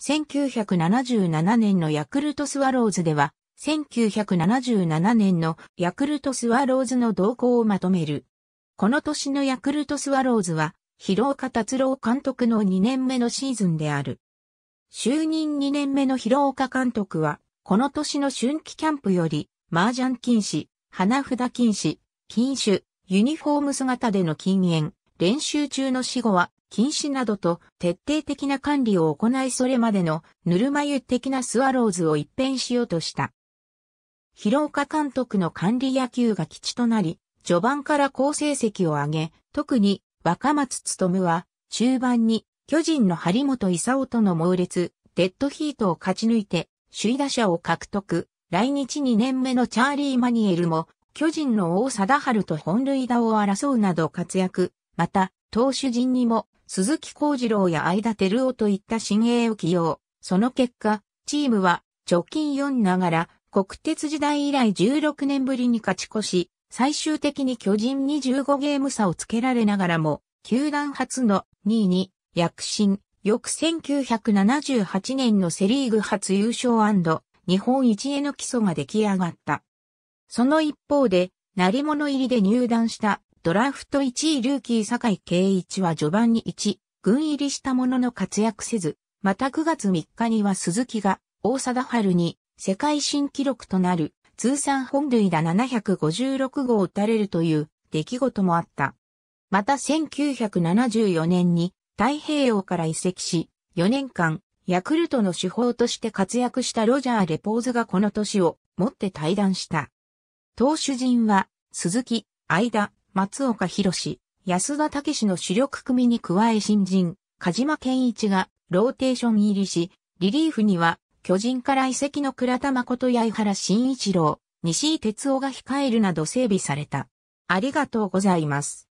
1977年のヤクルトスワローズでは、1977年のヤクルトスワローズの動向をまとめる。この年のヤクルトスワローズは、広岡達郎監督の2年目のシーズンである。就任2年目の広岡監督は、この年の春季キャンプより、麻雀禁止、花札禁止、禁酒、ユニフォーム姿での禁煙、練習中の死後は禁止などと徹底的な管理を行いそれまでのぬるま湯的なスワローズを一変しようとした。広岡監督の管理野球が基地となり、序盤から好成績を上げ、特に若松務は中盤に巨人の張本勲との猛烈、デッドヒートを勝ち抜いて首位打者を獲得。来日2年目のチャーリー・マニエルも巨人の王貞治と本塁打を争うなど活躍。また、投手陣にも、鈴木幸次郎や相田照夫といった新鋭を起用。その結果、チームは、直近4ながら、国鉄時代以来16年ぶりに勝ち越し、最終的に巨人25ゲーム差をつけられながらも、球団初の2位に躍進、翌1978年のセリーグ初優勝日本一への基礎が出来上がった。その一方で、成り物入りで入団したドラフト1位ルーキー坂井圭一は序盤に1、軍入りしたものの活躍せず、また9月3日には鈴木が大貞春に世界新記録となる通算本塁打756号を打たれるという出来事もあった。また1974年に太平洋から移籍し、4年間、ヤクルトの主砲として活躍したロジャー・レポーズがこの年をもって退団した。投手陣は、鈴木、相田、松岡博士、安田武史の主力組に加え新人、鹿島健一がローテーション入りし、リリーフには巨人から遺跡の倉田誠や井原慎一郎、西井哲夫が控えるなど整備された。ありがとうございます。